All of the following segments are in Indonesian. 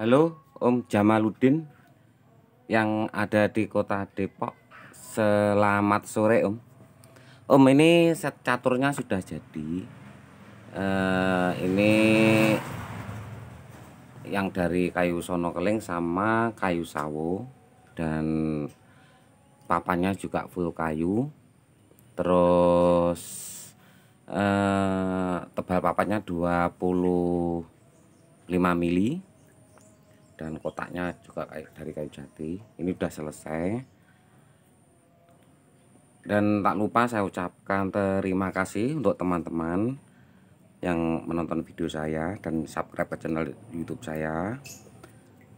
Halo Om Jamaluddin yang ada di kota Depok Selamat sore Om Om ini set caturnya sudah jadi uh, Ini yang dari kayu sono keling sama kayu sawo Dan papanya juga full kayu Terus uh, tebal papannya 25 mili dan kotaknya juga dari kayu jati ini sudah selesai dan tak lupa saya ucapkan terima kasih untuk teman-teman yang menonton video saya dan subscribe ke channel YouTube saya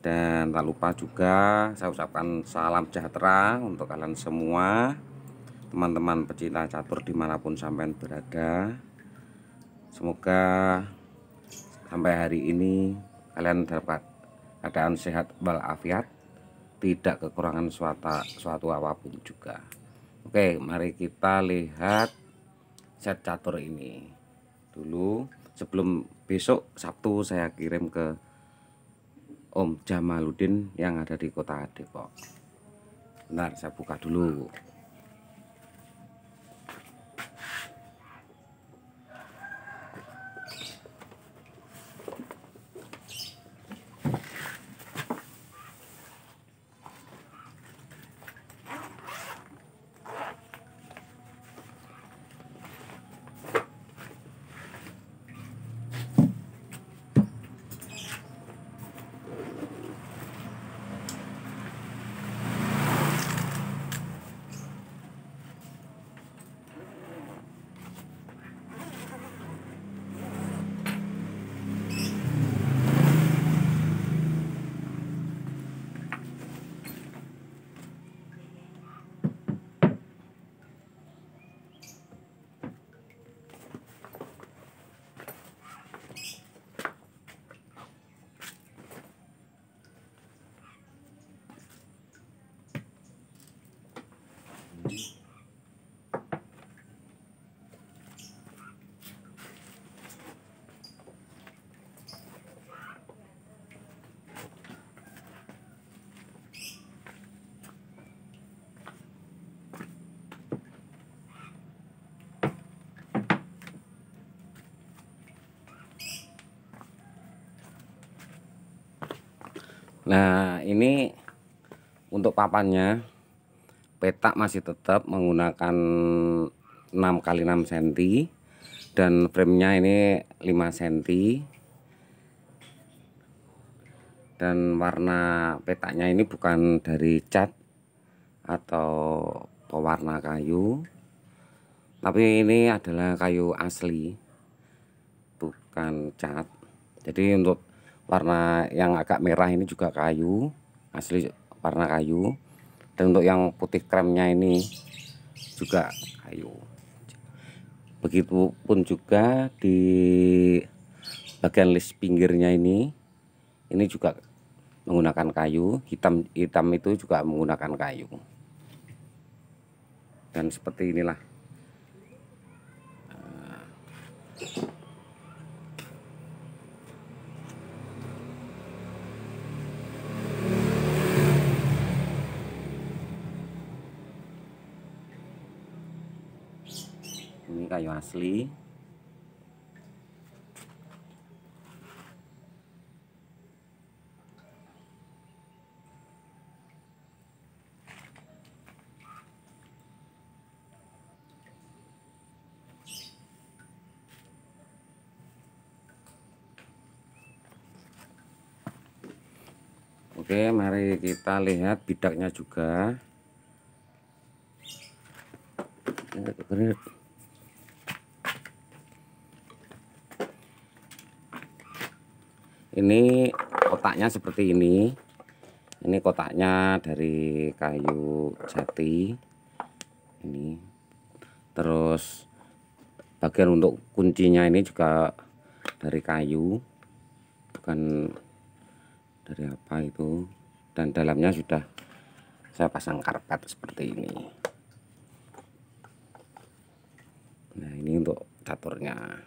dan tak lupa juga saya ucapkan salam sejahtera untuk kalian semua teman-teman pecinta catur dimanapun sampai berada semoga sampai hari ini kalian dapat keadaan sehat walafiat tidak kekurangan suatu suatu apapun juga Oke mari kita lihat set catur ini dulu sebelum besok Sabtu saya kirim ke Om jamaludin yang ada di kota Depok bentar saya buka dulu Nah, ini untuk papannya petak masih tetap menggunakan 6 x 6 cm dan framenya ini 5 cm dan warna petaknya ini bukan dari cat atau pewarna kayu tapi ini adalah kayu asli bukan cat jadi untuk warna yang agak merah ini juga kayu asli warna kayu dan untuk yang putih kremnya ini juga kayu begitupun juga di bagian list pinggirnya ini ini juga menggunakan kayu hitam hitam itu juga menggunakan kayu dan seperti inilah kayu asli Oke, mari kita lihat bidaknya juga. Ini ini kotaknya seperti ini ini kotaknya dari kayu jati ini terus bagian untuk kuncinya ini juga dari kayu bukan dari apa itu dan dalamnya sudah saya pasang karpet seperti ini nah ini untuk caturnya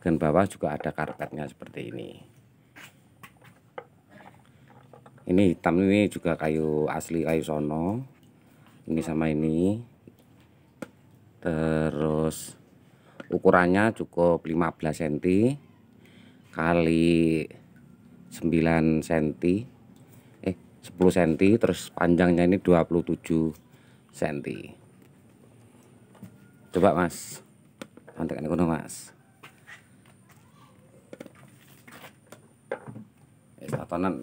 bagian bawah juga ada karpetnya seperti ini ini hitam ini juga kayu asli kayu sono ini sama ini terus ukurannya cukup 15 cm kali 9 cm eh 10 cm terus panjangnya ini 27 cm coba mas kontak ini mas tatanan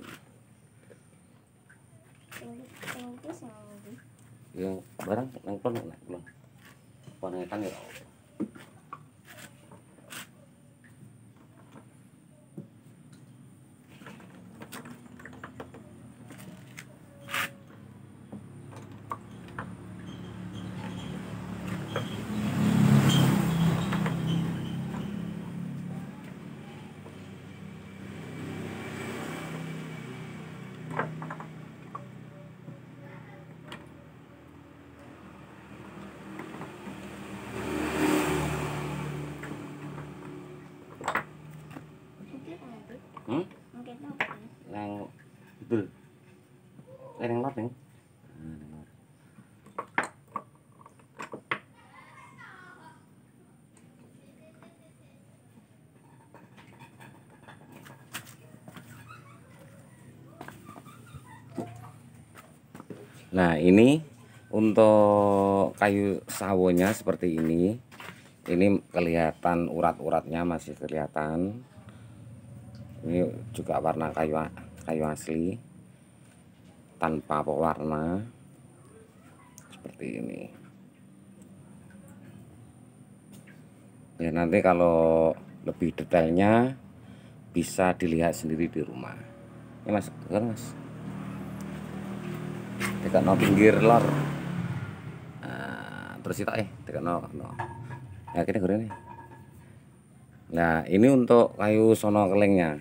yang barang yang penuh nah penuh konekan ya Nah ini untuk kayu sawonya seperti ini Ini kelihatan urat-uratnya masih kelihatan Ini juga warna kayu kayu asli tanpa pewarna seperti ini ya nanti kalau lebih detailnya bisa dilihat sendiri di rumah ini ya, mas kan mas tidak no pinggir lor nah, terus kita eh tidak no, no. ya kita goreng nih nah ini untuk kayu sono kelingnya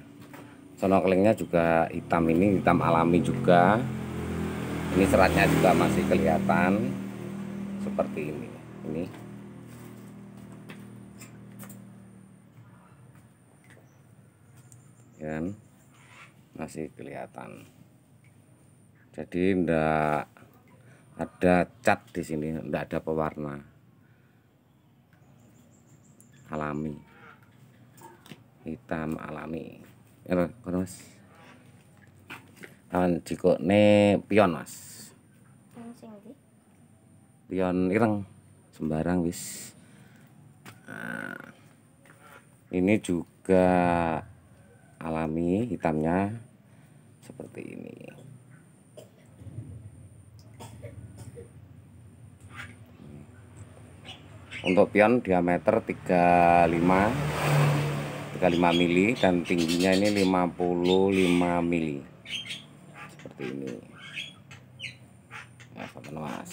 sono kelingnya juga hitam ini hitam alami juga ini seratnya juga masih kelihatan seperti ini ini dan ya masih kelihatan jadi ndak ada cat di sini ndak ada pewarna alami hitam alami ya Awan ne pion, Mas. Pion ireng sembarang wis. Nah, ini juga alami hitamnya seperti ini. Untuk pion diameter 35 35 mili dan tingginya ini 55 mili seperti ini nah, teman mas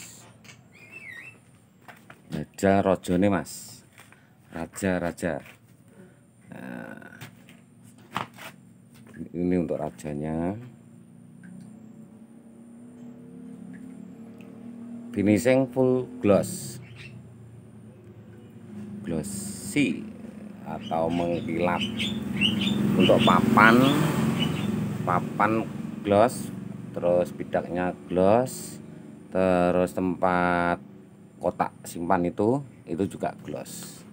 raja nih mas raja raja nah, ini untuk rajanya finishing full gloss glossy atau mengkilap untuk papan papan gloss terus bidaknya gloss terus tempat kotak simpan itu itu juga gloss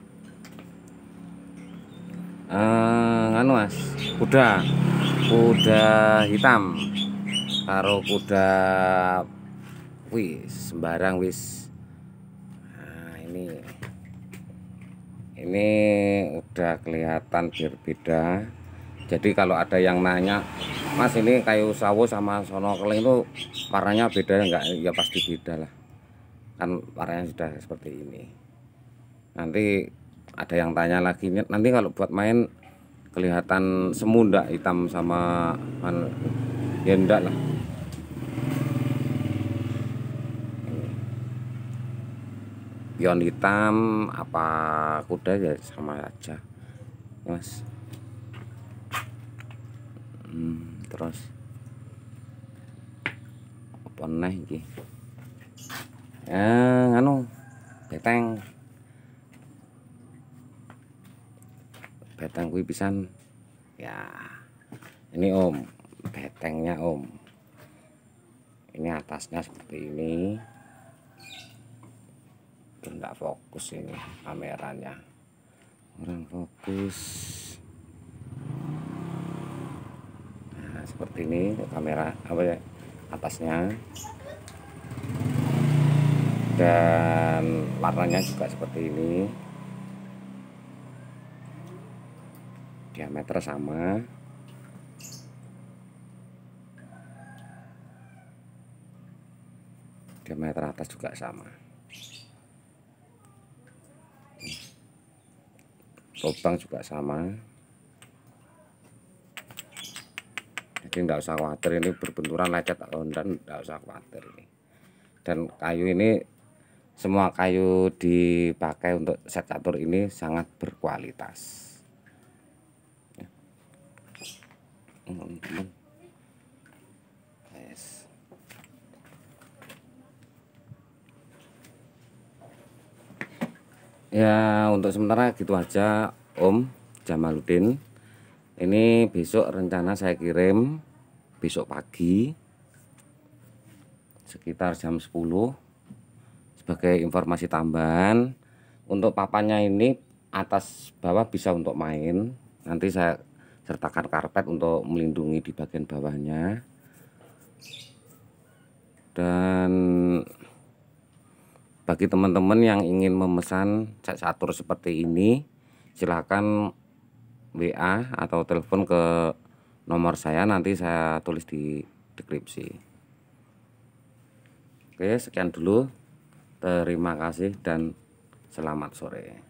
eh, anu mas kuda kuda hitam taruh kuda wis sembarang wis nah ini ini udah kelihatan berbeda jadi kalau ada yang nanya Mas ini kayu sawo sama sono keling itu warnanya beda enggak? Ya pasti beda lah. Kan warnanya sudah seperti ini. Nanti ada yang tanya lagi nanti kalau buat main kelihatan semunda hitam sama ya lah pion hitam apa kuda ya sama aja mas hmm terus apa nih ki ya anu beteng beteng kui pisan ya ini om betengnya om ini atasnya seperti ini tidak fokus ini kameranya kurang fokus seperti ini kamera apa ya atasnya dan warnanya juga seperti ini diameter sama diameter atas juga sama lubang juga sama jadi tidak usah khawatir ini berbenturan lecet dan tidak usah khawatir ini dan kayu ini semua kayu dipakai untuk set catur ini sangat berkualitas ya. teman ya untuk sementara gitu aja Om Jamaluddin ini besok rencana saya kirim besok pagi sekitar jam 10 sebagai informasi tambahan untuk papannya ini atas bawah bisa untuk main nanti saya sertakan karpet untuk melindungi di bagian bawahnya dan bagi teman-teman yang ingin memesan cat catur seperti ini silahkan WA atau telepon ke nomor saya nanti saya tulis di deskripsi oke sekian dulu terima kasih dan selamat sore